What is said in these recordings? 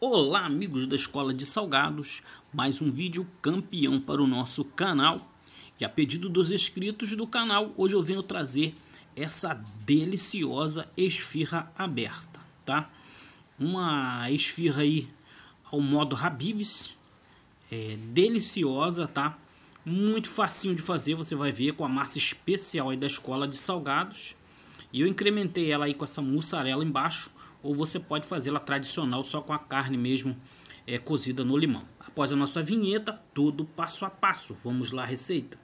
Olá amigos da Escola de Salgados, mais um vídeo campeão para o nosso canal e a pedido dos inscritos do canal, hoje eu venho trazer essa deliciosa esfirra aberta, tá? Uma esfirra aí ao modo Habibs, é, deliciosa, tá? Muito facinho de fazer, você vai ver com a massa especial aí da Escola de Salgados e eu incrementei ela aí com essa mussarela embaixo ou você pode fazê-la tradicional só com a carne mesmo é, cozida no limão. Após a nossa vinheta, tudo passo a passo. Vamos lá, receita.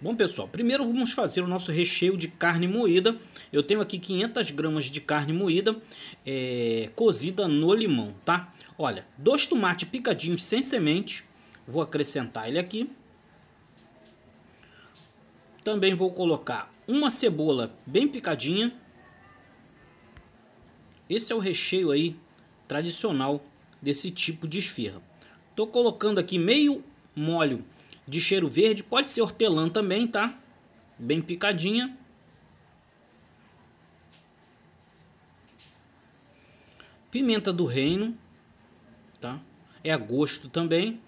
Bom pessoal, primeiro vamos fazer o nosso recheio de carne moída. Eu tenho aqui 500 gramas de carne moída é, cozida no limão, tá? Olha, dois tomates picadinhos sem semente, Vou acrescentar ele aqui. Também vou colocar uma cebola bem picadinha. Esse é o recheio aí tradicional desse tipo de esfirra. Tô colocando aqui meio molho de cheiro verde, pode ser hortelã também, tá? Bem picadinha. Pimenta do reino, tá? É a gosto também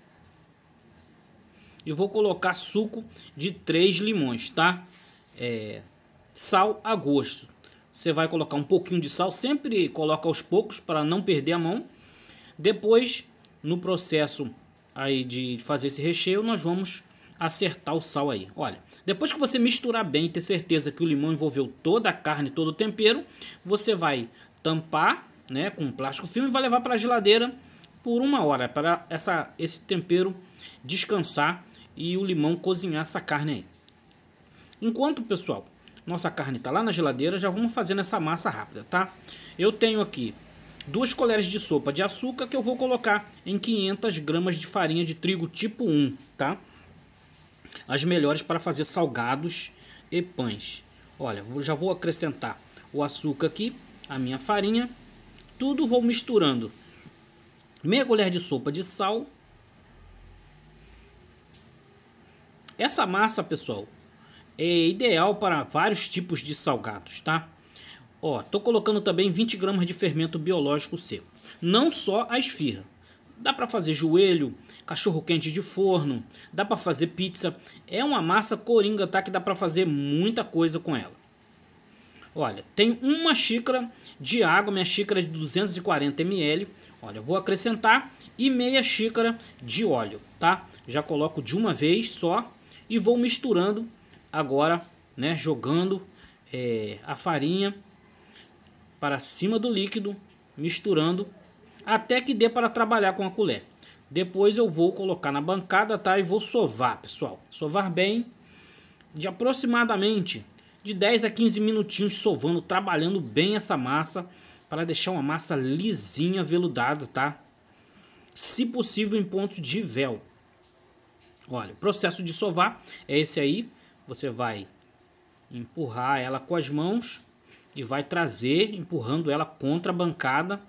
e vou colocar suco de três limões, tá? É, sal a gosto. Você vai colocar um pouquinho de sal, sempre coloca aos poucos para não perder a mão. Depois, no processo aí de fazer esse recheio, nós vamos acertar o sal aí. Olha, depois que você misturar bem e ter certeza que o limão envolveu toda a carne, todo o tempero, você vai tampar, né, com um plástico filme e vai levar para a geladeira por uma hora para essa esse tempero descansar e o limão cozinhar essa carne aí. Enquanto, pessoal, nossa carne está lá na geladeira, já vamos fazendo essa massa rápida, tá? Eu tenho aqui duas colheres de sopa de açúcar que eu vou colocar em 500 gramas de farinha de trigo tipo 1, tá? As melhores para fazer salgados e pães. Olha, já vou acrescentar o açúcar aqui, a minha farinha, tudo vou misturando. Meia colher de sopa de sal, Essa massa, pessoal, é ideal para vários tipos de salgados, tá? Ó, tô colocando também 20 gramas de fermento biológico seco. Não só a esfirra. Dá para fazer joelho, cachorro quente de forno, dá para fazer pizza. É uma massa coringa, tá? Que dá para fazer muita coisa com ela. Olha, tem uma xícara de água, minha xícara é de 240 ml. Olha, vou acrescentar e meia xícara de óleo, tá? Já coloco de uma vez só e vou misturando agora, né, jogando é, a farinha para cima do líquido, misturando até que dê para trabalhar com a colher. Depois eu vou colocar na bancada, tá? E vou sovar, pessoal. Sovar bem de aproximadamente de 10 a 15 minutinhos sovando, trabalhando bem essa massa para deixar uma massa lisinha, veludada, tá? Se possível em ponto de véu. Olha, o processo de sovar é esse aí. Você vai empurrar ela com as mãos e vai trazer, empurrando ela contra a bancada.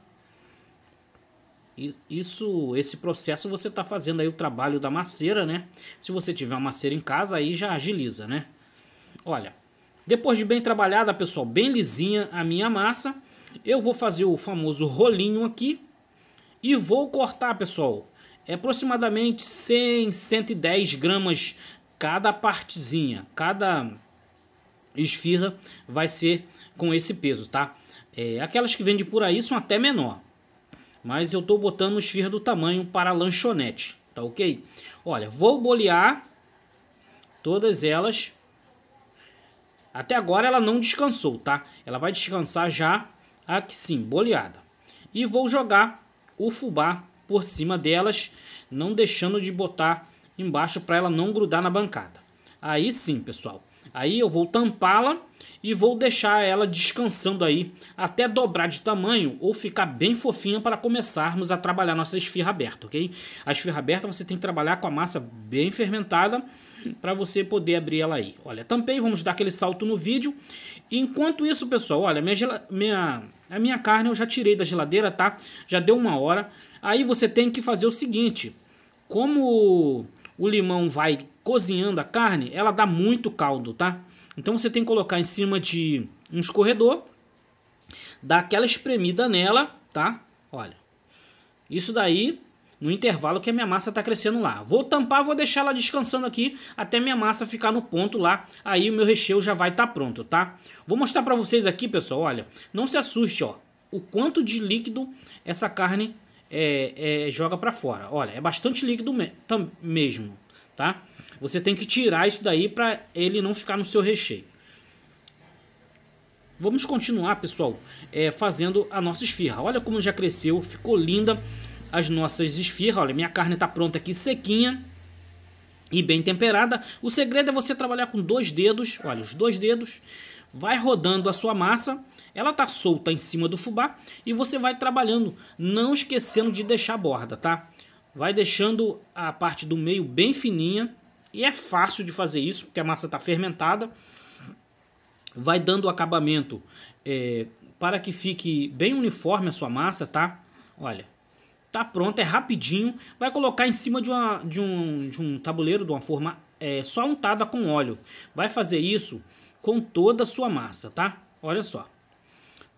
E isso, esse processo você está fazendo aí o trabalho da maceira, né? Se você tiver uma maceira em casa, aí já agiliza, né? Olha, depois de bem trabalhada, pessoal, bem lisinha a minha massa, eu vou fazer o famoso rolinho aqui e vou cortar, pessoal, é aproximadamente 100, 110 gramas cada partezinha, cada esfirra vai ser com esse peso, tá? É, aquelas que vendem por aí são até menor, mas eu tô botando esfirra do tamanho para lanchonete, tá ok? Olha, vou bolear todas elas. Até agora ela não descansou, tá? Ela vai descansar já aqui sim, boleada. E vou jogar o fubá por cima delas, não deixando de botar embaixo para ela não grudar na bancada. Aí sim, pessoal. Aí eu vou tampá-la e vou deixar ela descansando aí até dobrar de tamanho ou ficar bem fofinha para começarmos a trabalhar nossa esfirra aberta, ok? A esfirra aberta você tem que trabalhar com a massa bem fermentada para você poder abrir ela aí. Olha, tampei, vamos dar aquele salto no vídeo. Enquanto isso, pessoal, olha, minha, minha, a minha carne eu já tirei da geladeira, tá? Já deu uma hora, Aí você tem que fazer o seguinte: como o limão vai cozinhando a carne, ela dá muito caldo, tá? Então você tem que colocar em cima de um escorredor, dar aquela espremida nela, tá? Olha, isso daí no intervalo que a minha massa está crescendo lá. Vou tampar, vou deixar ela descansando aqui até minha massa ficar no ponto lá. Aí o meu recheio já vai estar tá pronto, tá? Vou mostrar para vocês aqui, pessoal, olha. Não se assuste, ó. O quanto de líquido essa carne é, é, joga para fora. Olha, é bastante líquido me mesmo, tá? Você tem que tirar isso daí para ele não ficar no seu recheio. Vamos continuar, pessoal, é, fazendo a nossa esfirra. Olha como já cresceu, ficou linda as nossas esfirras. Olha, minha carne está pronta aqui sequinha e bem temperada. O segredo é você trabalhar com dois dedos, olha, os dois dedos, vai rodando a sua massa, ela tá solta em cima do fubá e você vai trabalhando, não esquecendo de deixar a borda, tá? Vai deixando a parte do meio bem fininha e é fácil de fazer isso porque a massa tá fermentada. Vai dando o acabamento é, para que fique bem uniforme a sua massa, tá? Olha, tá pronto, é rapidinho. Vai colocar em cima de, uma, de, um, de um tabuleiro, de uma forma é, só untada com óleo. Vai fazer isso com toda a sua massa, tá? Olha só.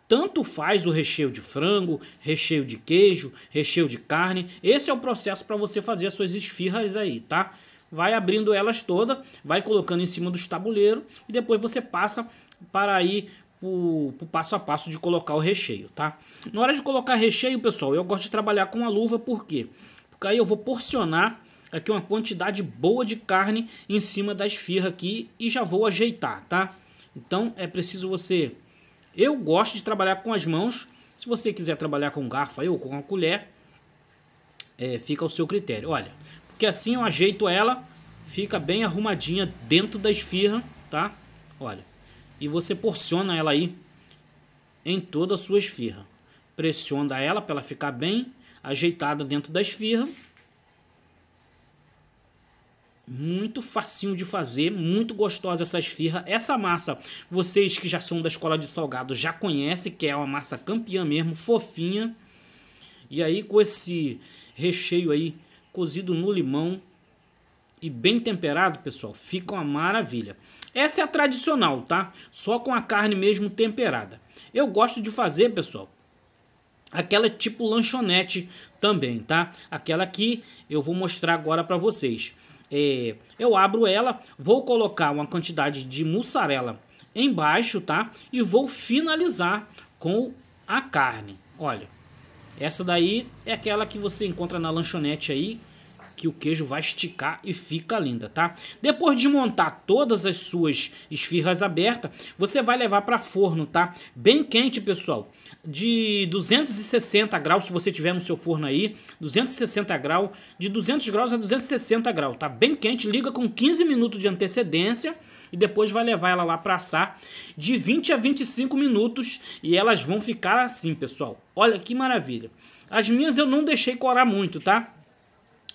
Tanto faz o recheio de frango, recheio de queijo, recheio de carne. Esse é o processo para você fazer as suas esfirras aí, tá? Vai abrindo elas todas, vai colocando em cima dos tabuleiros e depois você passa para aí pro, pro passo a passo de colocar o recheio, tá? Na hora de colocar recheio, pessoal, eu gosto de trabalhar com a luva, por quê? Porque aí eu vou porcionar aqui uma quantidade boa de carne em cima da esfirra aqui e já vou ajeitar, tá? Então é preciso você... Eu gosto de trabalhar com as mãos, se você quiser trabalhar com garfo aí ou com a colher, é, fica ao seu critério. Olha, porque assim eu ajeito ela, fica bem arrumadinha dentro da esfirra, tá? Olha, e você porciona ela aí em toda a sua esfirra. Pressiona ela para ela ficar bem ajeitada dentro da esfirra. Muito facinho de fazer, muito gostosa essa esfirra. Essa massa, vocês que já são da escola de salgado já conhecem, que é uma massa campeã mesmo, fofinha. E aí com esse recheio aí cozido no limão, e bem temperado, pessoal, fica uma maravilha. Essa é a tradicional, tá? Só com a carne mesmo temperada. Eu gosto de fazer, pessoal, aquela tipo lanchonete também, tá? Aquela que eu vou mostrar agora para vocês. É, eu abro ela, vou colocar uma quantidade de mussarela embaixo, tá? E vou finalizar com a carne. Olha, essa daí é aquela que você encontra na lanchonete aí, que o queijo vai esticar e fica linda, tá? Depois de montar todas as suas esfirras abertas, você vai levar para forno, tá? Bem quente, pessoal, de 260 graus, se você tiver no seu forno aí, 260 graus, de 200 graus a 260 graus, tá? Bem quente, liga com 15 minutos de antecedência e depois vai levar ela lá para assar de 20 a 25 minutos e elas vão ficar assim, pessoal. Olha que maravilha. As minhas eu não deixei corar muito, tá?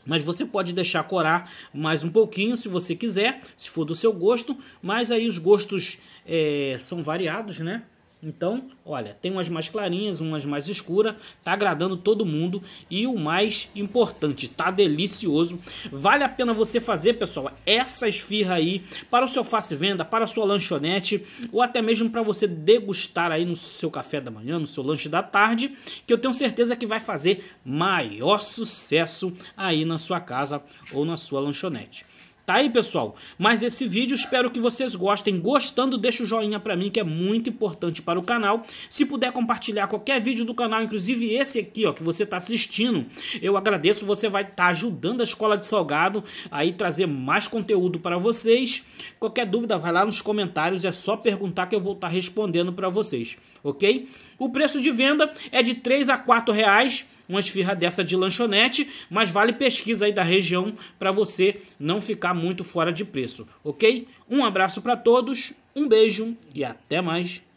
Mas você pode deixar corar mais um pouquinho se você quiser, se for do seu gosto. Mas aí os gostos é, são variados, né? Então, olha, tem umas mais clarinhas, umas mais escuras, tá agradando todo mundo e o mais importante, tá delicioso. Vale a pena você fazer, pessoal, essa esfirra aí para o seu face venda, para a sua lanchonete ou até mesmo para você degustar aí no seu café da manhã, no seu lanche da tarde, que eu tenho certeza que vai fazer maior sucesso aí na sua casa ou na sua lanchonete. Tá aí, pessoal? Mas esse vídeo espero que vocês gostem. Gostando, deixa o joinha pra mim, que é muito importante para o canal. Se puder compartilhar qualquer vídeo do canal, inclusive esse aqui, ó, que você tá assistindo, eu agradeço. Você vai estar tá ajudando a Escola de Salgado aí trazer mais conteúdo para vocês. Qualquer dúvida, vai lá nos comentários, é só perguntar que eu vou estar tá respondendo para vocês, ok? O preço de venda é de 3 a 4 reais uma esfirra dessa de lanchonete, mas vale pesquisa aí da região para você não ficar muito fora de preço, ok? Um abraço para todos, um beijo e até mais.